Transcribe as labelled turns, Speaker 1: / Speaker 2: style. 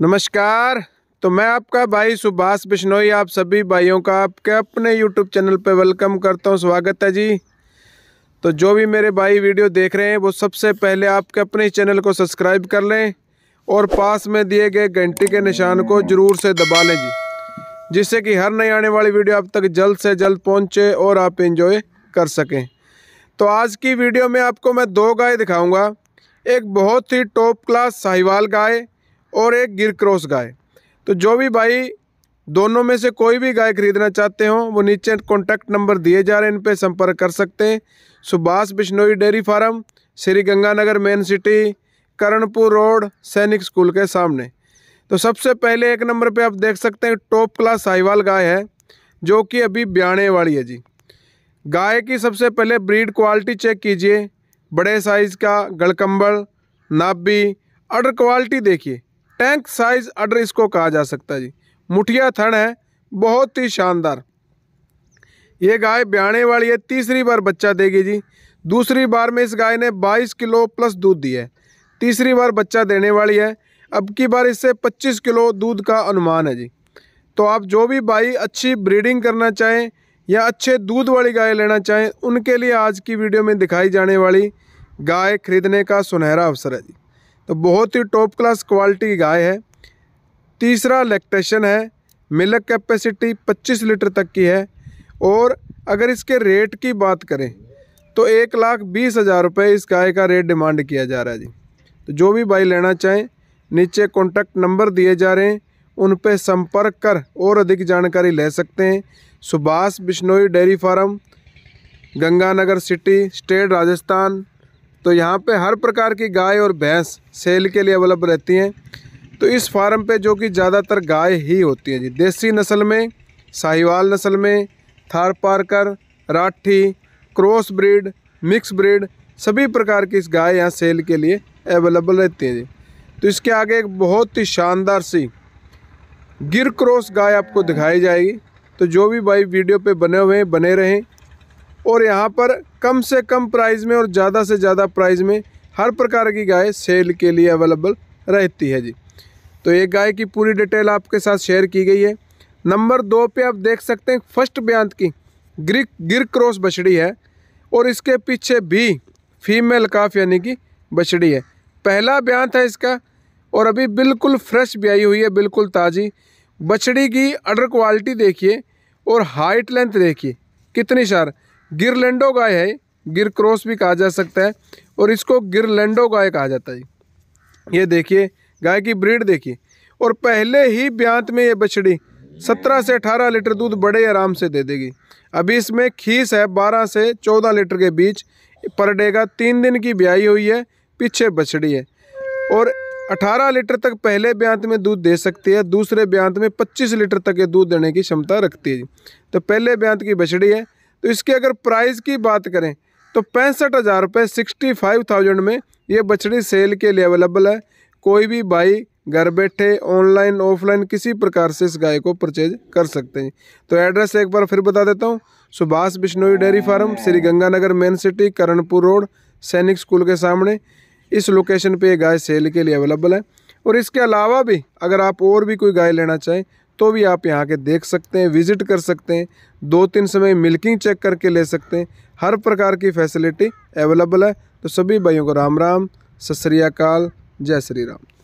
Speaker 1: नमस्कार तो मैं आपका भाई सुभाष बिश्नोई आप सभी भाइयों का आपके अपने यूट्यूब चैनल पर वेलकम करता हूँ स्वागत है जी तो जो भी मेरे भाई वीडियो देख रहे हैं वो सबसे पहले आपके अपने चैनल को सब्सक्राइब कर लें और पास में दिए गए घंटी के निशान को ज़रूर से दबा लें जी जिससे कि हर नई आने वाली वीडियो आप तक जल्द से जल्द पहुँचे और आप इन्जॉय कर सकें तो आज की वीडियो में आपको मैं दो गाय दिखाऊँगा एक बहुत ही टॉप क्लास साहिवाल गाय और एक गिर क्रॉस गाय तो जो भी भाई दोनों में से कोई भी गाय खरीदना चाहते हो वो नीचे कॉन्टैक्ट नंबर दिए जा रहे हैं इन पर संपर्क कर सकते हैं Subhash Bishnoi dairy farm Shri Ganganagar main city Karanpur road Sainik school के सामने तो सबसे पहले एक नंबर पे आप देख सकते हैं टॉप क्लास साहिवाल गाय है जो कि अभी ब्याने वाली है जी गाय की सबसे पहले ब्रीड क्वालिटी चेक कीजिए बड़े साइज़ का गड़कम्बल नाभी अडर क्वालिटी देखिए टैंक साइज अडर इसको कहा जा सकता है जी मुठिया थन है बहुत ही शानदार ये गाय ब्याने वाली है तीसरी बार बच्चा देगी जी दूसरी बार में इस गाय ने 22 किलो प्लस दूध दिया है तीसरी बार बच्चा देने वाली है अब की बार इससे 25 किलो दूध का अनुमान है जी तो आप जो भी भाई अच्छी ब्रीडिंग करना चाहें या अच्छे दूध वाली गाय लेना चाहें उनके लिए आज की वीडियो में दिखाई जाने वाली गाय खरीदने का सुनहरा अवसर है जी तो बहुत ही टॉप क्लास क्वालिटी की गाय है तीसरा लैक्टेशन है मिलक कैपेसिटी 25 लीटर तक की है और अगर इसके रेट की बात करें तो एक लाख बीस हज़ार रुपये इस गाय का रेट डिमांड किया जा रहा है जी तो जो भी भाई लेना चाहें नीचे कॉन्टैक्ट नंबर दिए जा रहे हैं उन पर संपर्क कर और अधिक जानकारी ले सकते हैं Subhash Bishnoi dairy farm Ganganagar city state Rajasthan तो यहाँ पे हर प्रकार की गाय और भैंस सेल के लिए अवेलेबल रहती हैं तो इस फार्म पे जो कि ज़्यादातर गाय ही होती है जी देसी नस्ल में साहिवाल नस्ल में Tharparkar Rathi cross breed mix breed सभी प्रकार की इस गाय यहाँ सेल के लिए अवेलेबल रहती है जी तो इसके आगे एक बहुत ही शानदार सी गिर क्रॉस गाय आपको दिखाई जाएगी तो जो भी भाई वीडियो पे बने हुए हैं बने रहें और यहाँ पर कम से कम प्राइस में और ज़्यादा से ज़्यादा प्राइस में हर प्रकार की गाय सेल के लिए अवेलेबल रहती है जी तो ये गाय की पूरी डिटेल आपके साथ शेयर की गई है नंबर दो पे आप देख सकते हैं फर्स्ट ब्यांत की गिर गिर क्रॉस बछड़ी है और इसके पीछे भी फीमेल काफ यानी कि बछड़ी है पहला ब्यांत है इसका और अभी बिल्कुल फ्रेश ब्याई हुई है बिल्कुल ताज़ी बछड़ी की अडर क्वालिटी देखिए और हाइट लेंथ देखिए कितनी शार गिरलैंडो गाय है गिर क्रॉस भी कहा जा सकता है और इसको गिरलैंडो गाय कहा जाता है ये देखिए गाय की ब्रीड देखिए और पहले ही ब्यांत में ये बछड़ी सत्रह से अठारह लीटर दूध बड़े आराम से दे देगी अभी इसमें खीस है बारह से चौदह लीटर के बीच पर डे का तीन दिन की ब्याई हुई है पीछे बछड़ी है और 18 लीटर तक पहले ब्यांत में दूध दे सकती है दूसरे ब्यांत में 25 लीटर तक ये दूध देने की क्षमता रखती है तो पहले ब्यांत की बछड़ी है तो इसके अगर प्राइस की बात करें तो पैंसठ हज़ार रुपये सिक्सटी फाइव थाउजेंड में ये बछड़ी सेल के लिए अवेलेबल है कोई भी भाई घर बैठे ऑनलाइन ऑफलाइन किसी प्रकार से इस गाय को परचेज कर सकते हैं तो एड्रेस एक बार फिर बता देता हूँ Subhash Bishnoi dairy farm Shri Ganganagar main city Karanpur road Sainik school के सामने इस लोकेशन पर यह गाय सेल के लिए अवेलेबल है और इसके अलावा भी अगर आप और भी कोई गाय लेना चाहें तो भी आप यहाँ के देख सकते हैं विज़िट कर सकते हैं दो तीन समय मिल्किंग चेक करके ले सकते हैं हर प्रकार की फैसिलिटी अवेलेबल है तो सभी भाइयों को राम राम सत श्रीकाल जय श्री राम